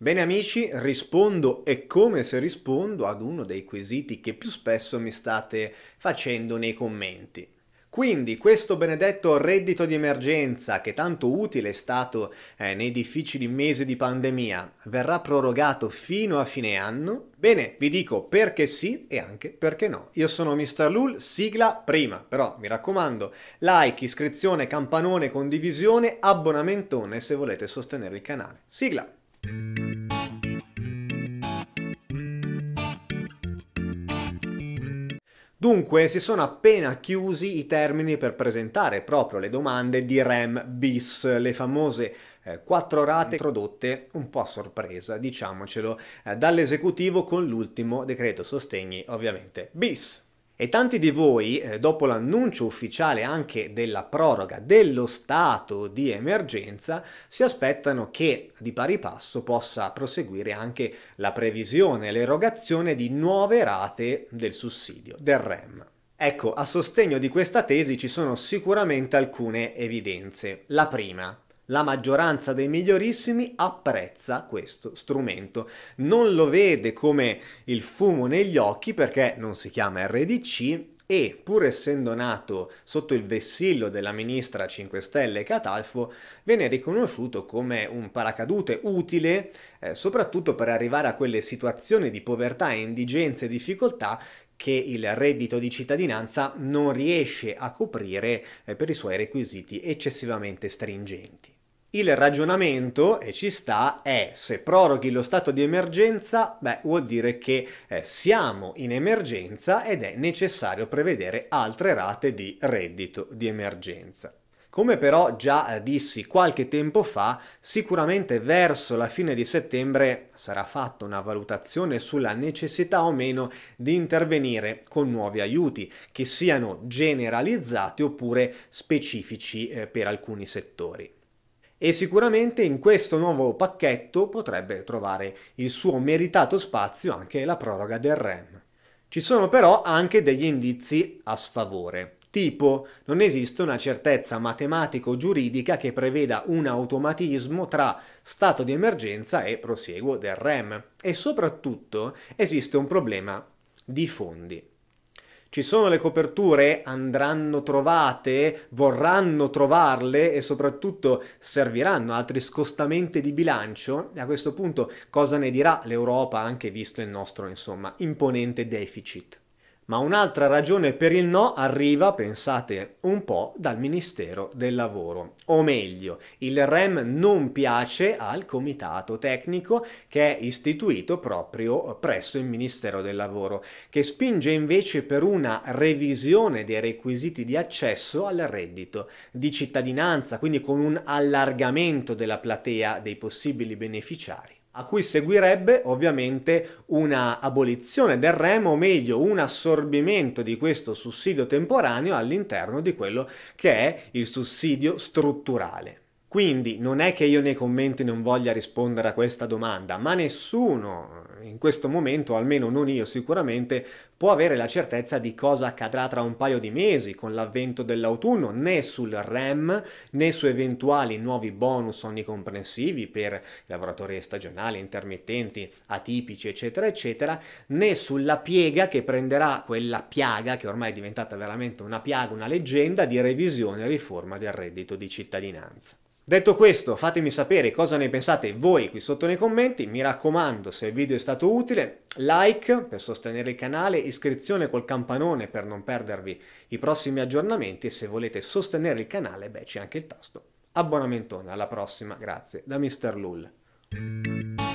Bene amici, rispondo e come se rispondo ad uno dei quesiti che più spesso mi state facendo nei commenti. Quindi questo benedetto reddito di emergenza, che tanto utile è stato eh, nei difficili mesi di pandemia, verrà prorogato fino a fine anno? Bene, vi dico perché sì e anche perché no. Io sono Mr. Lul, sigla prima, però mi raccomando, like, iscrizione, campanone, condivisione, abbonamentone se volete sostenere il canale. Sigla! Dunque si sono appena chiusi i termini per presentare proprio le domande di REM bis, le famose eh, quattro rate introdotte un po' a sorpresa, diciamocelo, eh, dall'esecutivo con l'ultimo decreto sostegni ovviamente bis. E tanti di voi, eh, dopo l'annuncio ufficiale anche della proroga dello stato di emergenza, si aspettano che di pari passo possa proseguire anche la previsione e l'erogazione di nuove rate del sussidio, del REM. Ecco, a sostegno di questa tesi ci sono sicuramente alcune evidenze. La prima, la maggioranza dei migliorissimi apprezza questo strumento. Non lo vede come il fumo negli occhi perché non si chiama RDC e pur essendo nato sotto il vessillo della ministra 5 Stelle Catalfo, viene riconosciuto come un paracadute utile eh, soprattutto per arrivare a quelle situazioni di povertà, indigenze e difficoltà che il reddito di cittadinanza non riesce a coprire eh, per i suoi requisiti eccessivamente stringenti. Il ragionamento, e ci sta, è se proroghi lo stato di emergenza, beh, vuol dire che eh, siamo in emergenza ed è necessario prevedere altre rate di reddito di emergenza. Come però già eh, dissi qualche tempo fa, sicuramente verso la fine di settembre sarà fatta una valutazione sulla necessità o meno di intervenire con nuovi aiuti, che siano generalizzati oppure specifici eh, per alcuni settori e sicuramente in questo nuovo pacchetto potrebbe trovare il suo meritato spazio anche la proroga del REM. Ci sono però anche degli indizi a sfavore. Tipo, non esiste una certezza matematico-giuridica che preveda un automatismo tra stato di emergenza e prosieguo del REM e soprattutto esiste un problema di fondi. Ci sono le coperture, andranno trovate, vorranno trovarle e soprattutto serviranno altri scostamenti di bilancio? E a questo punto cosa ne dirà l'Europa anche visto il nostro, insomma, imponente deficit? Ma un'altra ragione per il no arriva, pensate un po', dal Ministero del Lavoro. O meglio, il REM non piace al comitato tecnico che è istituito proprio presso il Ministero del Lavoro, che spinge invece per una revisione dei requisiti di accesso al reddito di cittadinanza, quindi con un allargamento della platea dei possibili beneficiari a cui seguirebbe ovviamente una abolizione del REM o meglio un assorbimento di questo sussidio temporaneo all'interno di quello che è il sussidio strutturale. Quindi non è che io nei commenti non voglia rispondere a questa domanda, ma nessuno in questo momento, almeno non io sicuramente, può avere la certezza di cosa accadrà tra un paio di mesi con l'avvento dell'autunno, né sul REM né su eventuali nuovi bonus onnicomprensivi per lavoratori stagionali, intermittenti, atipici, eccetera, eccetera, né sulla piega che prenderà quella piaga che ormai è diventata veramente una piaga, una leggenda di revisione e riforma del reddito di cittadinanza. Detto questo, fatemi sapere cosa ne pensate voi qui sotto nei commenti. Mi raccomando, se il video è stato utile, like per sostenere il canale, iscrizione col campanone per non perdervi i prossimi aggiornamenti e se volete sostenere il canale, beh, c'è anche il tasto abbonamentone. Alla prossima, grazie da Mr. Lull.